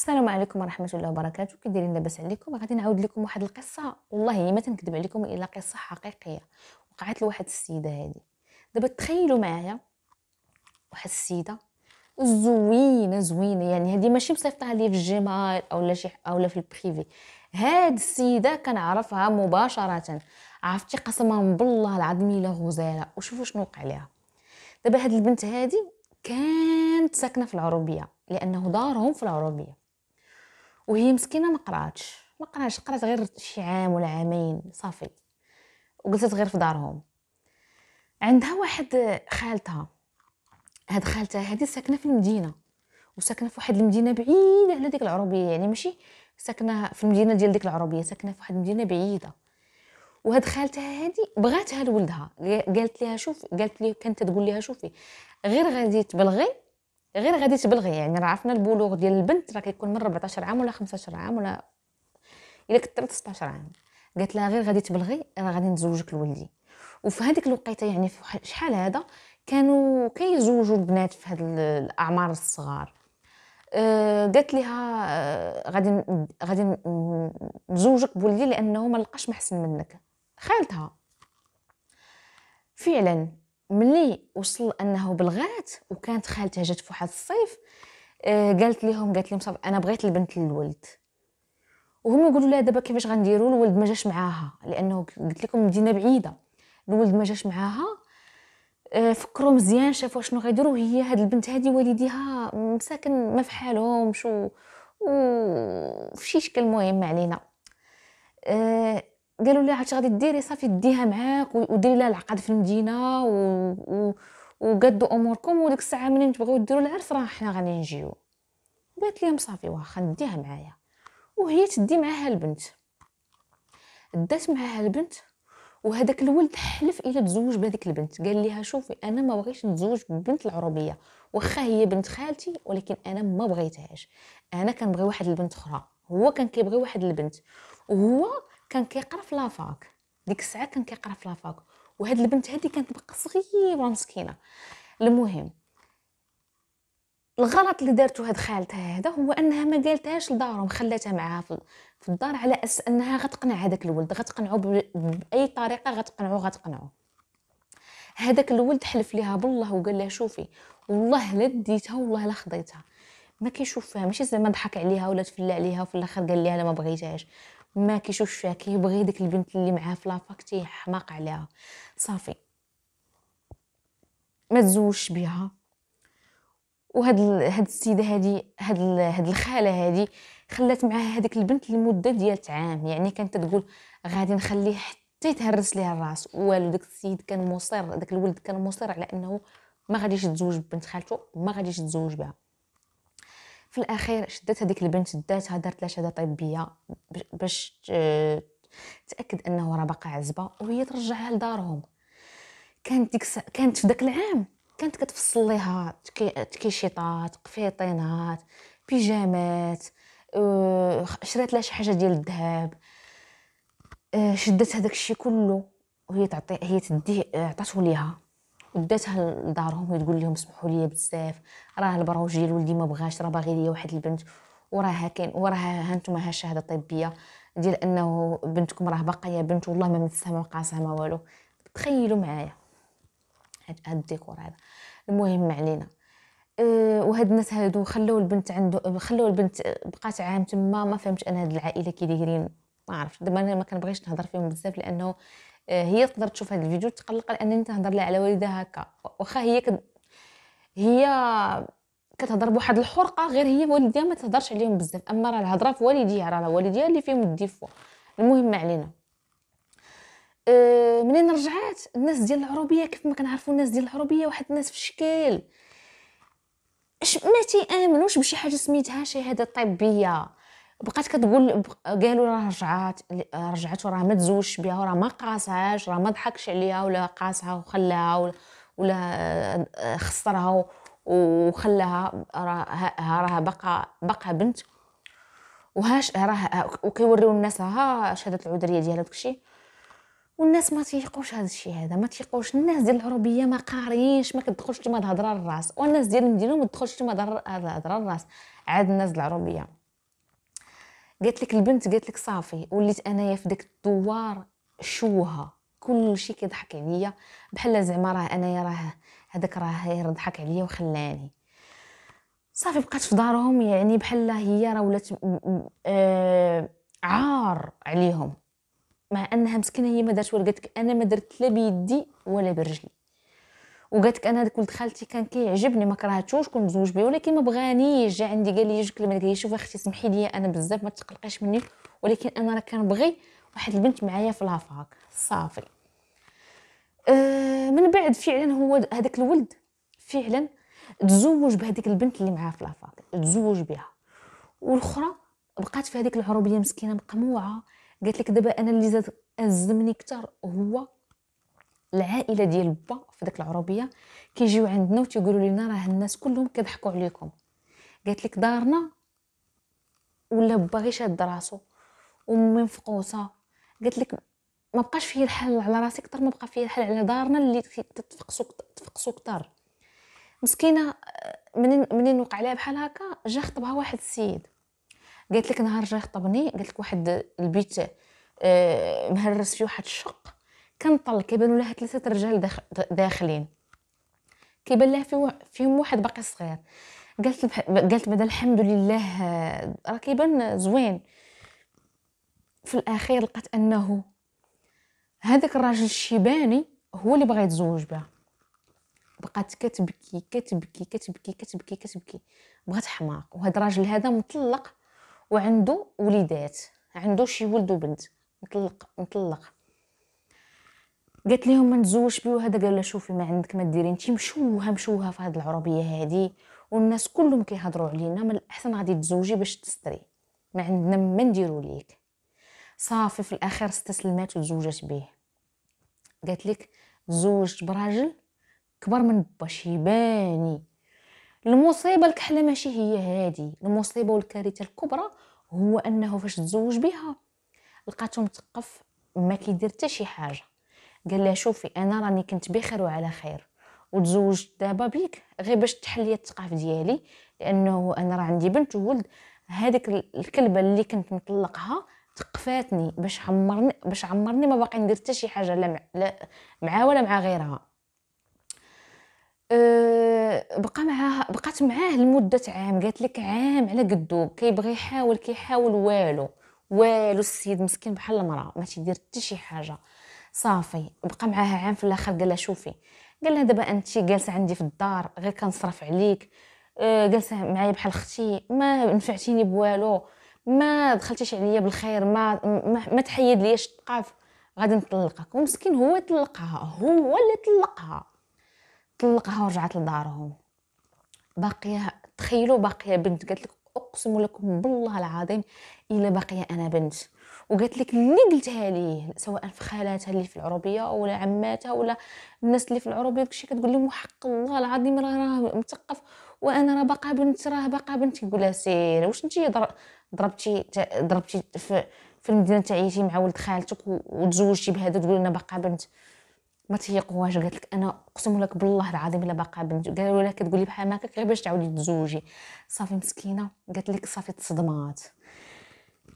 السلام عليكم ورحمه الله وبركاته كي دايرين لاباس عليكم غادي نعاود لكم واحد القصه والله ما تنكذب عليكم الا قصه حقيقيه وقعت لواحد السيده هذه دابا تخيلوا معايا واحد السيده زوينه زوينه يعني هذه ماشي مصيفطها لي في الجيميل اولا شي اولا في البريفي هاد السيده كنعرفها مباشره عرفتي قسما بالله العظيم الا غزاله وشوفوا شنو وقع لها دابا هاد البنت هادي كانت ساكنه في العروبيه لانه دارهم في العروبيه وهي مسكينه ما قراتش ما قراتش قرات غير شي عام ولا عامين صافي وجلست غير في دارهم عندها واحد خالتها هاد خالتها هادي ساكنه في المدينه وساكنه في واحد المدينه بعيده على ديك العروبيه يعني ماشي ساكنه في المدينه ديال ديك العروبيه ساكنه في واحد المدينه بعيده وهاد خالتها هادي بغاتها لولدها قالت ليها شوف قالت لي كانت تقول ليها شوفي غير غادي تبلغي غير غادي تبلغي يعني راه عرفنا البلوغ ديال البنت راه كيكون من 14 عام ولا 15 عام ولا الا كثرت 16 عام قالت لها غير غادي تبلغي راه غادي نزوجك لولدي وفي هذيك الوقيته يعني في شحال هذا كانوا كيزوجوا البنات في هاد الاعمار الصغار أه، قالت لها أه، غادي غادي نزوجك بولدي لانه ما لقاش محسن منك خالتها فعلا ملي وصل انه بلغات وكانت خالتها جات في واحد الصيف آه قالت لهم قالت لهم صافي انا بغيت البنت للولد وهم يقولوا لها دابا كيفاش غنديروا الولد ما جاش معاها لانه قلت لكم مدينه بعيده الولد ما جاش معاها آه فكروا مزيان شافوا شنو غيديروا هي هاد البنت هادي والديها مساكن ما في حالهمش و وفي شي شكل المهم ما علينا آه قالوا لها عاد غادي ديري صافي ديها معاك وديري لها العقد في المدينه و... و... وقدوا اموركم وديك الساعه منين تبغيو ديروا العرس راه حنا غادي نجيو قالت لهم صافي واخا نديها معايا وهي تدي معاها البنت دات معاها البنت وهذاك الولد حلف الى تزوج بهذيك البنت قال لها شوفي انا ما بغيتش نتزوج ببنت العروبيه واخا هي بنت خالتي ولكن انا ما بغيتهاش انا كنبغي واحد البنت اخرى هو كان كيبغي واحد البنت وهو كان كيقرا في لافاك ديك الساعه كان كيقرا في لافاك وهاد البنت هادي كانت بقى صغيره مسكينه المهم الغلط اللي دارته هاد خالتها هذا هو انها ما قالتهاش لدارهم خلاتها معاها في الدار على اساس انها غتقنع هذاك الولد غتقنعو باي طريقه غتقنعو غتقنعو هذاك الولد حلف ليها بالله وقال لها شوفي والله لا ديتها والله لا خديتها ما كيشوف فيها ماشي زعما ضحك عليها ولا تفلى عليها وفي الاخر قال لها انا ما بغيتهاش ما كيشوفش فيها كيبغي ديك البنت اللي معاه في لافاك تيحماق عليها صافي ما تزوجش بها وهاد هاد السيده هادي هاد هاد الخاله هادي خلات معاها هذيك البنت لمده ديال عام يعني كانت تقول غادي نخليه حتى يتهرس ليها الراس والو داك السيد كان مصر داك الولد كان مصر على انه ما غاديش يتزوج ببنت خالته ما غاديش يتزوج بها في الاخير شدات هذيك البنت شداتها دارت لها شهاده طبيه باش تاكد انه راه باقا عزبه وهي ترجعها لدارهم كانت ديك كانت في داك العام كانت كتفصل ليها تكيشيطات قفيطينات بيجامات آه، شريت لها شي حاجه ديال الذهب آه، شدات هذاك الشيء كله وهي تعطي هي تديه آه، عطاتو ليها وداتها لدارهم وتقول لهم اسمحوا لي بزاف راه البروج ديال ولدي ما بغاش راه باغي ليا واحد البنت وراها كاين وراها هانتوما ها الشهاده الطبيه ديال انه بنتكم راه باقيه بنت والله ما متسها ما وقاسها ما والو تخيلوا معايا هاد الديكور هذا المهم ما علينا أه، وهاد الناس هادو خلاو البنت عنده خلاو البنت بقات عام تما ما فهمتش انا هاد العائله كي دايرين ما عرفتش دابا انا ما كنبغيش نهضر فيهم بزاف لانه هي تقدر تشوف هذا الفيديو تقلق لانني تهضر لها على والدها هكا واخا هي كد... هي كتهضر بواحد الحرقه غير هي والديها ما تهضرش عليهم بزاف اما راه الهضره في والديها راه والديها اللي فيهم الديفو المهم ما علينا أه، منين رجعت الناس ديال العروبيه كيف ما كنعرفوا الناس ديال العروبيه واحد الناس في شكل اش ما تيامنوش بشي حاجه سميتها شهاده طبيه بقات كتقول قالوا راه رجعات رجعت وراه ما تزوجش بها وراه ما قاسهاش راه ما ضحكش عليها ولا قاسها وخلاها ولا, ولا آه، خسرها وخلاها راه راه باقا بقى بنت وهاش راه وكيوريو الناس ها شهاده العذريه ديالها داكشي والناس ما تيقوش هذا الشيء هذا ما تيقوش الناس ديال العربيه ما قاريينش ما كتدخلش تما الهضره الراس والناس ديال المدينه ما تدخلش تما الهضره الراس عاد الناس العربيه قالت لك البنت قالت لك صافي وليت انايا في داك الدوار شوها كلشي كيضحك عليا بحال زعما راه انايا راه هذاك راه ضحك عليا وخلاني صافي بقات في دارهم يعني بحال هي راه ولات آه عار عليهم مع انها مسكينه هي ما دارت والو قالت انا ما درت لا بيدي ولا برجلي وقالت لك انا هذاك ولد خالتي كان كيعجبني ما كرهتوش كنت مزوج بيه ولكن ما بغانيش جا عندي قال لي جوج كلمات قال لي شوفي اختي سمحي لي انا بزاف ما تقلقيش مني ولكن انا راه كنبغي واحد البنت معايا في لافاك صافي أه، من بعد فعلا هو هذاك الولد فعلا تزوج بهذيك البنت اللي معاه في لافاك تزوج بها والاخرى بقات في هذيك العروبيه مسكينه مقموعه قالت لك دابا انا اللي زاد ازمني كثر هو العائله ديال با في ديك العروبيه كيجيو عندنا وتيقولوا لنا راه الناس كلهم كيضحكوا عليكم قالت لك دارنا ولا با غير شاد راسو وامي مفقوسه قالت لك ما بقاش فيه الحل على راسي كتر ما بقى فيه الحل على دارنا اللي تفقسو تفقسو كتر مسكينه آه، منين منين وقع لها بحال هكا جا خطبها واحد السيد قالت لك نهار جا خطبني قالت لك واحد البيت آه، مهرس فيه واحد الشق كنطل كيبانوا لها ثلاثه رجال داخلين كيبان لها فيهم واحد باقي صغير قالت قالت بعد الحمد لله راه كيبان زوين في الاخير لقات انه هذاك الراجل الشيباني هو اللي بغى يتزوج بها بقات كتبكي كتبكي كتبكي كتبكي كتبكي بغات حماق وهذا الراجل هذا مطلق وعنده وليدات عنده شي ولد وبنت مطلق مطلق قالت لهم ما نتزوجش بيه هذا قال لها شوفي ما عندك ما ديري انت مشوهه مشوهه في هذه العربيه هذه والناس كلهم كيهضروا علينا من الاحسن غادي تزوجي باش تستري ما عندنا ما نديرو ليك صافي في الاخر استسلمات وتزوجت به قالت لك تزوجت براجل كبر من با شيباني المصيبه الكحله ماشي هي هادي المصيبه والكارثه الكبرى هو انه فاش تزوج بها لقاتو مثقف ما كيدير حتى شي حاجه قال لها شوفي انا راني كنت بخير وعلى خير وتزوجت دابا بيك غير باش تحلي الثقاف ديالي لانه انا راه عندي بنت وولد هذيك الكلبه اللي كنت مطلقها تقفاتني باش عمرني باش عمرني ما باقي ندير حتى شي حاجه لا, مع ولا مع غيرها أه بقى معاها بقات معاه لمده عام قالت لك عام على قدو كيبغي يحاول كيحاول والو والو السيد مسكين بحال المراه ما تيدير حتى شي حاجه صافي بقى معاها عام في الاخر قال لها شوفي قال لها دابا انت جالسه عندي في الدار غير كنصرف عليك آه، جالسه معايا بحال اختي ما نفعتيني بوالو ما دخلتيش عليا بالخير ما ما, ما تحيد لياش الثقاف غادي نطلقك ومسكين هو طلقها هو اللي طلقها طلقها ورجعت لدارهم باقيه تخيلوا باقيه بنت قالت لك اقسم لكم بالله العظيم الا باقيه انا بنت وقالت لك اللي قلتها ليه سواء في خالاتها اللي في العروبيه ولا عماتها ولا الناس اللي في العروبيه داكشي كتقول لهم حق الله العظيم راه راه مثقف وانا راه باقا بنت راه باقا بنت كيقول سير واش انت ضربتي ضربتي في, في المدينه تعيشي مع ولد خالتك وتزوجتي بهذا تقول انا باقا بنت ما تيقوهاش قالت لك انا اقسم لك بالله العظيم الا باقا بنت قالوا لك كتقولي بحال هكاك غير باش تعاودي تزوجي صافي مسكينه قالت لك صافي تصدمات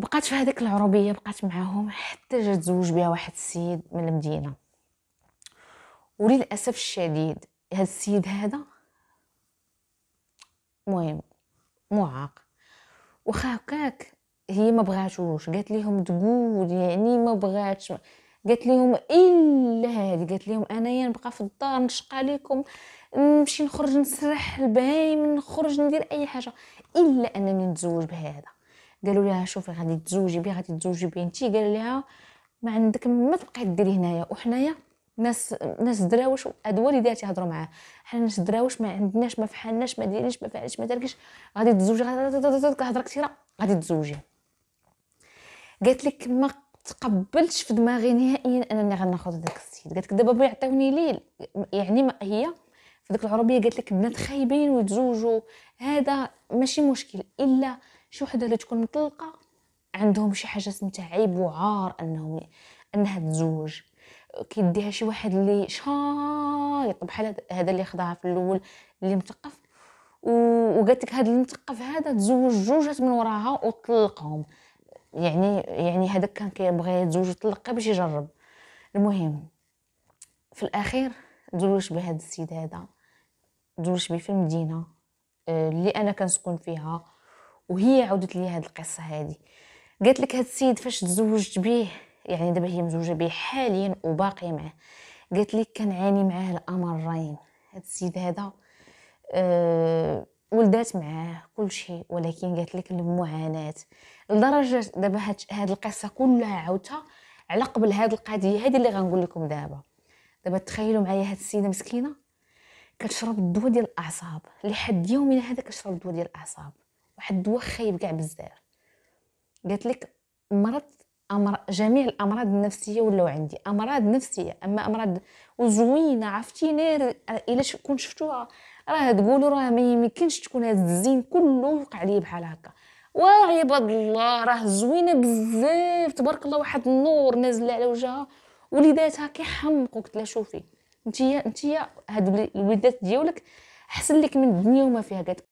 بقات في هذيك العروبيه بقات معاهم حتى جا تزوج بها واحد السيد من المدينه وللاسف الشديد هذا السيد هذا مهم معاق واخا هكاك هي ما بغاتوش قالت لهم تقول يعني ما بغاتش قالت لهم الا هذه قالت لهم انايا نبقى في الدار نشقى لكم نمشي نخرج نسرح البهايم نخرج ندير اي حاجه الا انني نتزوج بهذا قالوا لها شوفي غادي تزوجي بيه غادي تزوجي بنتي قال لها ما عندك ما تبقاي ديري هنايا وحنايا ناس ناس دراوش هادو والداتي هضروا معاه حنا ناس دراوش ما عندناش ما فحالناش ما ديريش ما فعلش ما داركش غادي تزوجي غادي هضره كثيره غادي تزوجي قالت لك ما تقبلتش في دماغي نهائيا انني غناخذ داك السيد قالت لك دابا بغا يعطيوني ليل يعني ما هي في ديك العربيه قالت لك بنات خايبين ويتزوجوا هذا ماشي مشكل الا شي وحده اللي تكون مطلقه عندهم شي حاجه سمتها عيب وعار انهم انها تزوج كيديها شي واحد اللي شايط بحال هذا اللي خداها في الاول اللي مثقف وقالت لك هذا المثقف هذا تزوج جوجات من وراها وطلقهم يعني يعني هذاك كان كيبغي يتزوج وطلقها باش يجرب المهم في الاخير تزوج بهذا السيد هذا تزوج بيه في المدينه آه، اللي انا كنسكن فيها وهي عودت لي هاد القصه هادي قالت لك هاد السيد فاش تزوجت بيه يعني دابا هي مزوجه بيه حاليا وباقيه معاه قالت لي كنعاني معاه الامرين هاد السيد هذا أه ولدات معاه كل شيء ولكن قالت لك المعاناه لدرجه دابا هاد, القصه كلها عودتها على قبل هاد القضيه هادي اللي غنقول لكم دابا دابا تخيلوا معايا هاد السيده مسكينه كتشرب الدواء ديال الاعصاب لحد يومنا هذا كتشرب الدواء ديال الاعصاب واحد الدواء خايب كاع بزاف قالت لك مرض أمر جميع الامراض النفسيه ولاو عندي امراض نفسيه اما امراض وزوينه عرفتي نار الا كون شفتوها راه تقولوا راه ما يمكنش تكون هاد الزين كله وقع ليه بحال هكا وعباد الله راه زوينه بزاف تبارك الله واحد النور نازله على وجهها وليداتها كيحمقوا قلت لها شوفي انت انت هاد الوليدات ديالك احسن لك من الدنيا وما فيها قالت